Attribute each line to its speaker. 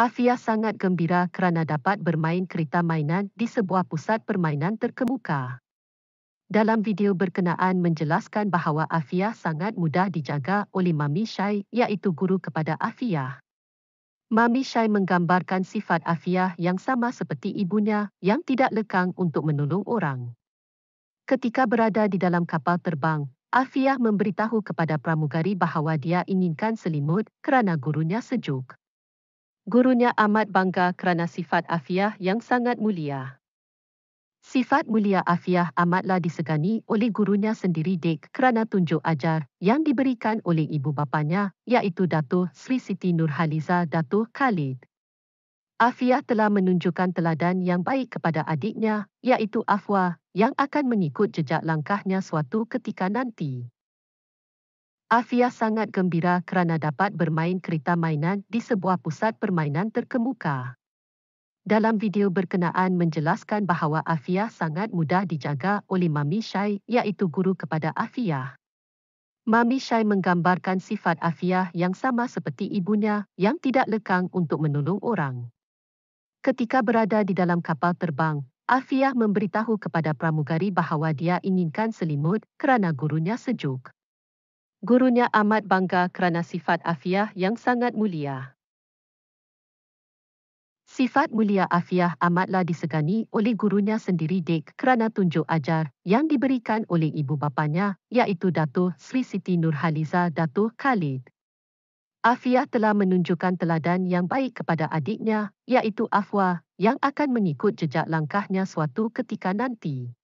Speaker 1: Afia sangat gembira kerana dapat bermain kereta mainan di sebuah pusat permainan terkemuka. Dalam video berkenaan menjelaskan bahawa Afia sangat mudah dijaga oleh Mami Shai iaitu guru kepada Afia. Mami Shai menggambarkan sifat Afia yang sama seperti ibunya yang tidak lekang untuk menolong orang. Ketika berada di dalam kapal terbang, Afia memberitahu kepada pramugari bahawa dia inginkan selimut kerana gurunya sejuk gurunya amat bangga kerana sifat Afiah yang sangat mulia. Sifat mulia Afiah amatlah disegani oleh gurunya sendiri Dek kerana tunjuk ajar yang diberikan oleh ibu bapanya iaitu Datuk Sri Siti Nurhaliza Datuk Khalid. Afiah telah menunjukkan teladan yang baik kepada adiknya iaitu Afwa yang akan mengikut jejak langkahnya suatu ketika nanti. Afia sangat gembira kerana dapat bermain kereta mainan di sebuah pusat permainan terkemuka. Dalam video berkenaan menjelaskan bahawa Afia sangat mudah dijaga oleh Mami Syai iaitu guru kepada Afia. Mami Syai menggambarkan sifat Afia yang sama seperti ibunya yang tidak lekang untuk menolong orang. Ketika berada di dalam kapal terbang, Afia memberitahu kepada pramugari bahawa dia inginkan selimut kerana gurunya sejuk gurunya amat bangga kerana sifat Afiah yang sangat mulia. Sifat mulia Afiah amatlah disegani oleh gurunya sendiri Dek kerana tunjuk ajar yang diberikan oleh ibu bapanya iaitu Datuk Sri Siti Nurhaliza Datuk Khalid. Afiah telah menunjukkan teladan yang baik kepada adiknya iaitu Afwa yang akan mengikut jejak langkahnya suatu ketika nanti.